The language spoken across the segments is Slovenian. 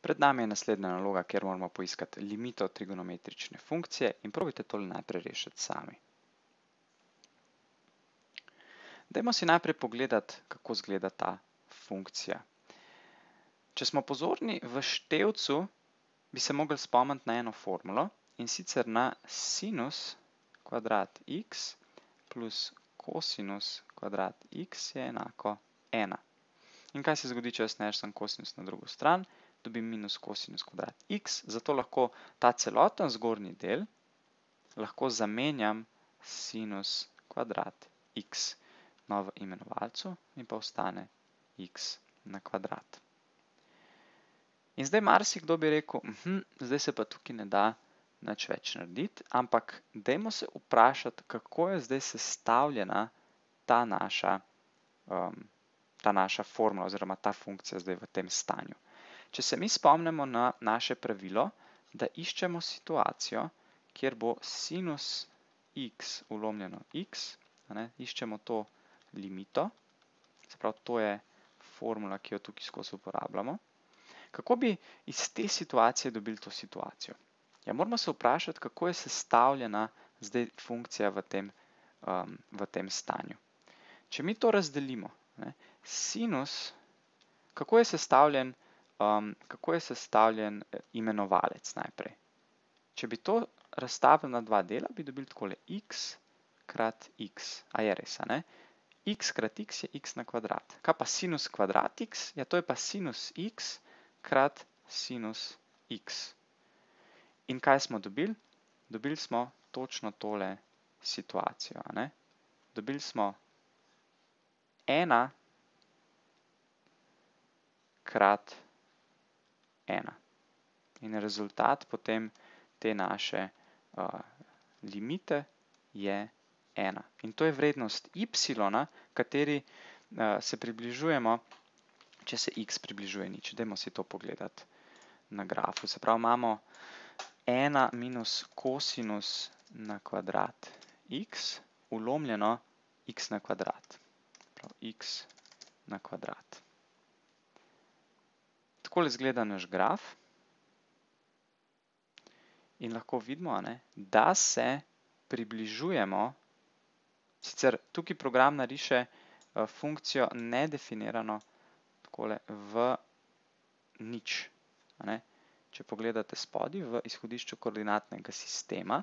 Pred nami je naslednja naloga, kjer moramo poiskati limito trigonometrične funkcije in probajte tole najprej rešiti sami. Dajmo si najprej pogledati, kako zgleda ta funkcija. Če smo pozorni v števcu, bi se mogli spomniti na eno formulo in sicer na sinus kvadrat x plus kosinus kvadrat x je enako 1. In kaj se zgodi, če jaz nešem kosinus na drugo stran? dobim minus kosinus kvadrat x, zato lahko ta celoten zgornji del lahko zamenjam sinus kvadrat x no v imenovalcu in pa ostane x na kvadrat. In zdaj marsik, kdo bi rekel, mhm, zdaj se pa tukaj ne da nič več narediti, ampak dejmo se vprašati, kako je zdaj sestavljena ehm, ta naša formula oziroma ta funkcija zdaj v tem stanju. Če se mi spomnimo na naše pravilo, da iščemo situacijo, kjer bo sinus x ulomljeno x, iščemo to limito, se pravi, to je formula, ki jo tukaj skozi uporabljamo, kako bi iz te situacije dobili to situacijo? Ja, moramo se vprašati, kako je sestavljena zdaj funkcija v tem um, stanju. Če mi to razdelimo, sinus, kako je sestavljen funkcija, um, kako je sestavljen eh, imenovalec najprej. Če bi to razstavili na dva dela, bi dobili takole x krat x, a je res, a ne? x krat x je x na kvadrat. Kaj pa sinus kvadrat x? Ja, to je pa sinus x krat sinus x. In kaj smo dobili? Dobili smo točno tole situacijo, a ne? Dobili smo ena krat x ena. In rezultat potem te naše uh, limite je ena. In to je vrednost y, kateri uh, se približujemo, če se x približuje nič. Dajmo si to pogledati na grafu. Se pravi, imamo ena minus kosinus na kvadrat x ulomljeno x na kvadrat. Prav, x na kvadrat takole zgleda naš graf in lahko vidimo, da se približujemo, sicer tukaj program nariše eh, funkcijo nedefinirano takole v nič. Če pogledate spodi v izhodišču koordinatnega sistema,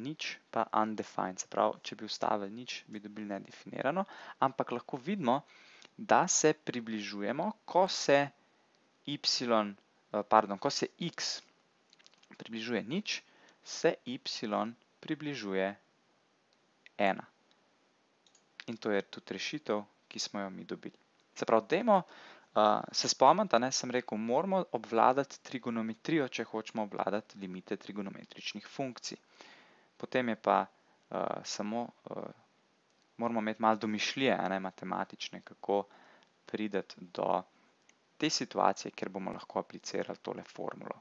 nič pa undefined, se pravi, če bi ustavili nič, bi dobili nedefinirano, ampak lahko vidimo, da se približujemo, ko se približujemo, y, eh, pardon, ko se x približuje nič, se y približuje ena. In to je tudi rešitev, ki smo jo mi dobili. Se pravi, dejmo, eh, se spomen, da ne sem rekel, moramo obvladati trigonometrijo, če hočemo obvladati limite trigonometričnih funkcij. Potem je pa eh, samo, moramo imeti malo domišljije, matematične, kako priditi do trigonometrije te situacije, kjer bomo lahko aplicirali tole formulo.